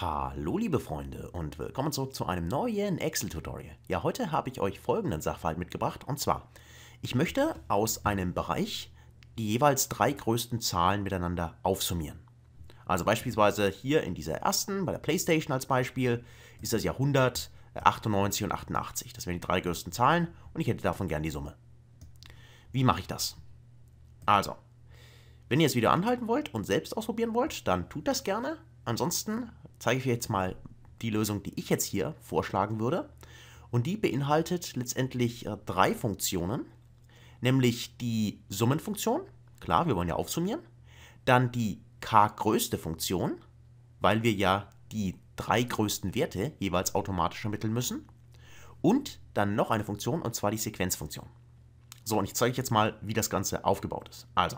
Hallo liebe Freunde und willkommen zurück zu einem neuen Excel-Tutorial. Ja, heute habe ich euch folgenden Sachverhalt mitgebracht und zwar, ich möchte aus einem Bereich die jeweils drei größten Zahlen miteinander aufsummieren. Also beispielsweise hier in dieser ersten, bei der Playstation als Beispiel, ist das Jahrhundert 100, 98 und 88. Das wären die drei größten Zahlen und ich hätte davon gern die Summe. Wie mache ich das? Also, wenn ihr das Video anhalten wollt und selbst ausprobieren wollt, dann tut das gerne. Ansonsten zeige ich euch jetzt mal die Lösung, die ich jetzt hier vorschlagen würde. Und die beinhaltet letztendlich äh, drei Funktionen, nämlich die Summenfunktion, klar, wir wollen ja aufsummieren, dann die k-größte Funktion, weil wir ja die drei größten Werte jeweils automatisch ermitteln müssen, und dann noch eine Funktion, und zwar die Sequenzfunktion. So, und ich zeige euch jetzt mal, wie das Ganze aufgebaut ist. Also,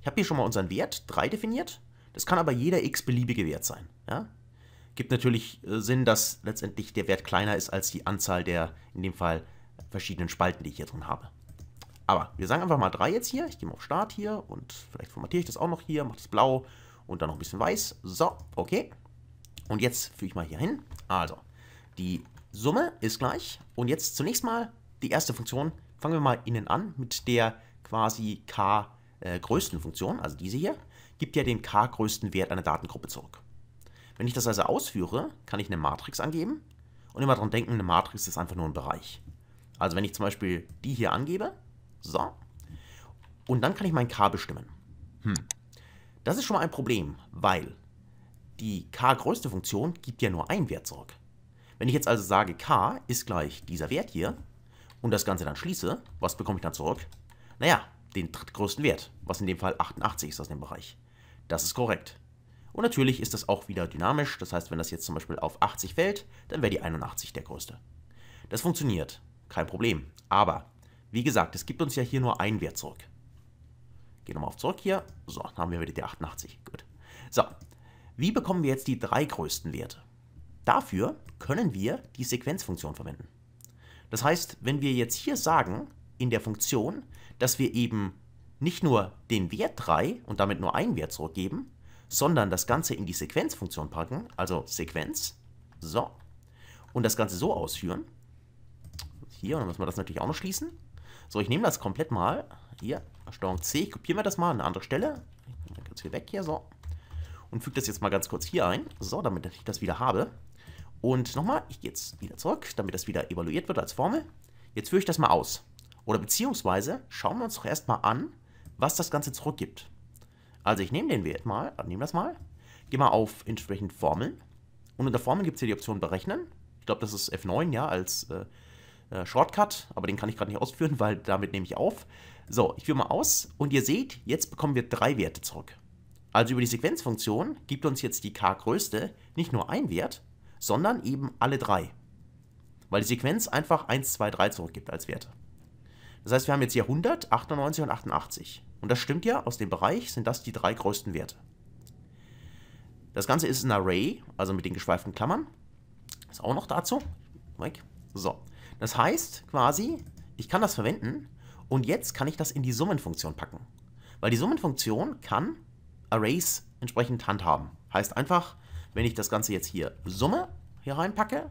ich habe hier schon mal unseren Wert 3 definiert, das kann aber jeder x-beliebige Wert sein. Ja? Gibt natürlich äh, Sinn, dass letztendlich der Wert kleiner ist als die Anzahl der, in dem Fall, verschiedenen Spalten, die ich hier drin habe. Aber wir sagen einfach mal 3 jetzt hier. Ich gehe mal auf Start hier und vielleicht formatiere ich das auch noch hier, mache das blau und dann noch ein bisschen weiß. So, okay. Und jetzt füge ich mal hier hin. Also, die Summe ist gleich. Und jetzt zunächst mal die erste Funktion. Fangen wir mal innen an mit der quasi k-größten äh, Funktion, also diese hier, gibt ja den k-größten Wert einer Datengruppe zurück. Wenn ich das also ausführe, kann ich eine Matrix angeben und immer daran denken, eine Matrix ist einfach nur ein Bereich. Also wenn ich zum Beispiel die hier angebe, so, und dann kann ich mein K bestimmen. Hm. Das ist schon mal ein Problem, weil die K-größte Funktion gibt ja nur einen Wert zurück. Wenn ich jetzt also sage, K ist gleich dieser Wert hier und das Ganze dann schließe, was bekomme ich dann zurück? Naja, den drittgrößten Wert, was in dem Fall 88 ist aus dem Bereich. Das ist korrekt. Und natürlich ist das auch wieder dynamisch, das heißt, wenn das jetzt zum Beispiel auf 80 fällt, dann wäre die 81 der größte. Das funktioniert, kein Problem. Aber, wie gesagt, es gibt uns ja hier nur einen Wert zurück. Gehen wir mal auf zurück hier. So, dann haben wir wieder die 88. Gut. So, wie bekommen wir jetzt die drei größten Werte? Dafür können wir die Sequenzfunktion verwenden. Das heißt, wenn wir jetzt hier sagen, in der Funktion, dass wir eben nicht nur den Wert 3 und damit nur einen Wert zurückgeben, sondern das Ganze in die Sequenzfunktion packen, also Sequenz, so, und das Ganze so ausführen. Hier, und dann müssen wir das natürlich auch noch schließen. So, ich nehme das komplett mal, hier, Steuerung C, kopiere mir das mal an eine andere Stelle, ganz viel weg hier, so, und füge das jetzt mal ganz kurz hier ein, so, damit ich das wieder habe. Und nochmal, ich gehe jetzt wieder zurück, damit das wieder evaluiert wird als Formel. Jetzt führe ich das mal aus. Oder beziehungsweise schauen wir uns doch erstmal an, was das Ganze zurückgibt. Also ich nehme den Wert mal, äh, nehme das mal, gehe mal auf entsprechend Formeln und unter Formeln gibt es hier die Option Berechnen. Ich glaube, das ist F9, ja, als äh, äh, Shortcut, aber den kann ich gerade nicht ausführen, weil damit nehme ich auf. So, ich führe mal aus und ihr seht, jetzt bekommen wir drei Werte zurück. Also über die Sequenzfunktion gibt uns jetzt die k-größte nicht nur ein Wert, sondern eben alle drei. Weil die Sequenz einfach 1, 2, 3 zurückgibt als Werte. Das heißt, wir haben jetzt hier 100, 98 und 88. Und das stimmt ja, aus dem Bereich sind das die drei größten Werte. Das Ganze ist ein Array, also mit den geschweiften Klammern. Ist auch noch dazu. Weg. So. Das heißt quasi, ich kann das verwenden und jetzt kann ich das in die Summenfunktion packen. Weil die Summenfunktion kann Arrays entsprechend handhaben. Heißt einfach, wenn ich das Ganze jetzt hier Summe hier reinpacke,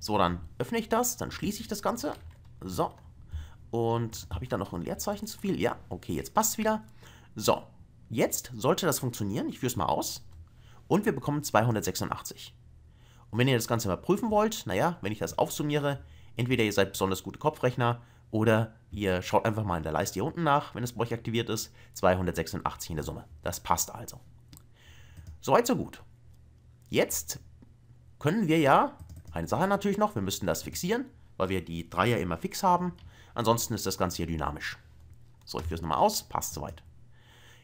so dann öffne ich das, dann schließe ich das Ganze. So, und habe ich da noch ein Leerzeichen zu viel? Ja, okay, jetzt passt wieder. So, jetzt sollte das funktionieren. Ich führe es mal aus. Und wir bekommen 286. Und wenn ihr das Ganze mal prüfen wollt, naja, wenn ich das aufsummiere, entweder ihr seid besonders gute Kopfrechner oder ihr schaut einfach mal in der Leiste hier unten nach, wenn es bei euch aktiviert ist. 286 in der Summe. Das passt also. Soweit, so gut. Jetzt können wir ja, eine Sache natürlich noch, wir müssten das fixieren, weil wir die Dreier immer fix haben. Ansonsten ist das Ganze hier dynamisch. So, ich führe es nochmal aus. Passt soweit.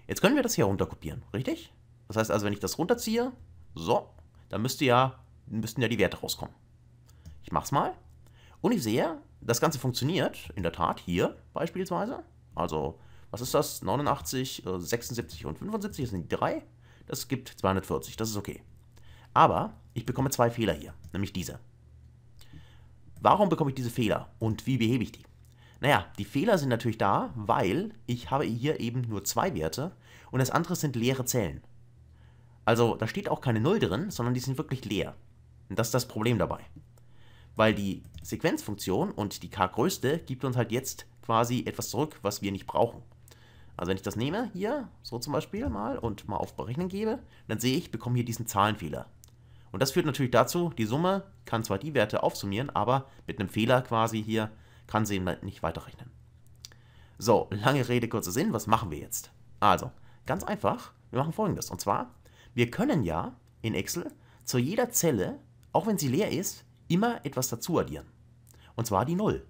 Jetzt können wir das hier runterkopieren, richtig? Das heißt also, wenn ich das runterziehe, so, dann müsste ja, müssten ja die Werte rauskommen. Ich mache es mal. Und ich sehe, das Ganze funktioniert, in der Tat, hier beispielsweise. Also, was ist das? 89, 76 äh, und 75, das sind die drei. Das gibt 240, das ist okay. Aber ich bekomme zwei Fehler hier, nämlich diese. Warum bekomme ich diese Fehler und wie behebe ich die? Naja, die Fehler sind natürlich da, weil ich habe hier eben nur zwei Werte und das andere sind leere Zellen. Also da steht auch keine Null drin, sondern die sind wirklich leer. Und das ist das Problem dabei. Weil die Sequenzfunktion und die k-größte gibt uns halt jetzt quasi etwas zurück, was wir nicht brauchen. Also wenn ich das nehme hier, so zum Beispiel mal, und mal auf Berechnen gebe, dann sehe ich, bekomme hier diesen Zahlenfehler. Und das führt natürlich dazu, die Summe kann zwar die Werte aufsummieren, aber mit einem Fehler quasi hier kann sie nicht weiterrechnen. So, lange Rede, kurzer Sinn, was machen wir jetzt? Also, ganz einfach, wir machen folgendes. Und zwar, wir können ja in Excel zu jeder Zelle, auch wenn sie leer ist, immer etwas dazu addieren. Und zwar die 0.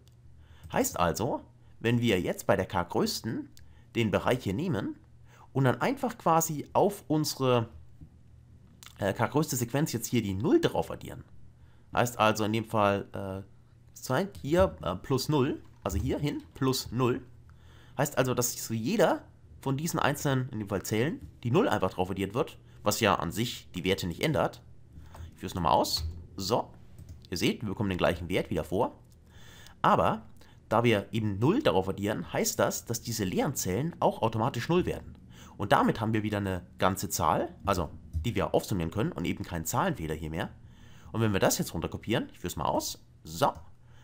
Heißt also, wenn wir jetzt bei der K-größten den Bereich hier nehmen und dann einfach quasi auf unsere äh, K-größte Sequenz jetzt hier die 0 drauf addieren, heißt also in dem Fall äh, zeigt hier äh, plus 0, also hier hin plus 0. Heißt also, dass jeder von diesen einzelnen, in dem Fall Zellen, die 0 einfach drauf addiert wird, was ja an sich die Werte nicht ändert. Ich führe es nochmal aus. So, ihr seht, wir bekommen den gleichen Wert wieder vor. Aber, da wir eben 0 darauf addieren, heißt das, dass diese leeren Zellen auch automatisch 0 werden. Und damit haben wir wieder eine ganze Zahl, also die wir aufsummieren können und eben keinen Zahlenfehler hier mehr. Und wenn wir das jetzt runterkopieren, ich führe es mal aus, so,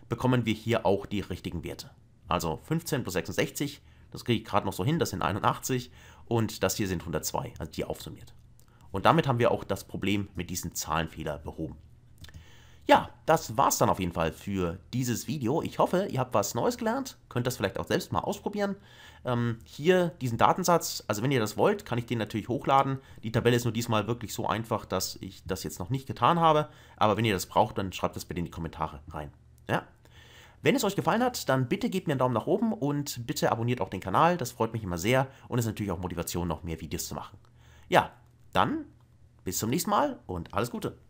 bekommen wir hier auch die richtigen Werte. Also 15 plus 66, das kriege ich gerade noch so hin, das sind 81 und das hier sind 102, also die aufsummiert. Und damit haben wir auch das Problem mit diesem Zahlenfehler behoben. Ja, das war's dann auf jeden Fall für dieses Video. Ich hoffe, ihr habt was Neues gelernt, könnt das vielleicht auch selbst mal ausprobieren. Ähm, hier diesen Datensatz, also wenn ihr das wollt, kann ich den natürlich hochladen. Die Tabelle ist nur diesmal wirklich so einfach, dass ich das jetzt noch nicht getan habe. Aber wenn ihr das braucht, dann schreibt das bitte in die Kommentare rein. Ja, wenn es euch gefallen hat, dann bitte gebt mir einen Daumen nach oben und bitte abonniert auch den Kanal. Das freut mich immer sehr und ist natürlich auch Motivation, noch mehr Videos zu machen. Ja, dann bis zum nächsten Mal und alles Gute.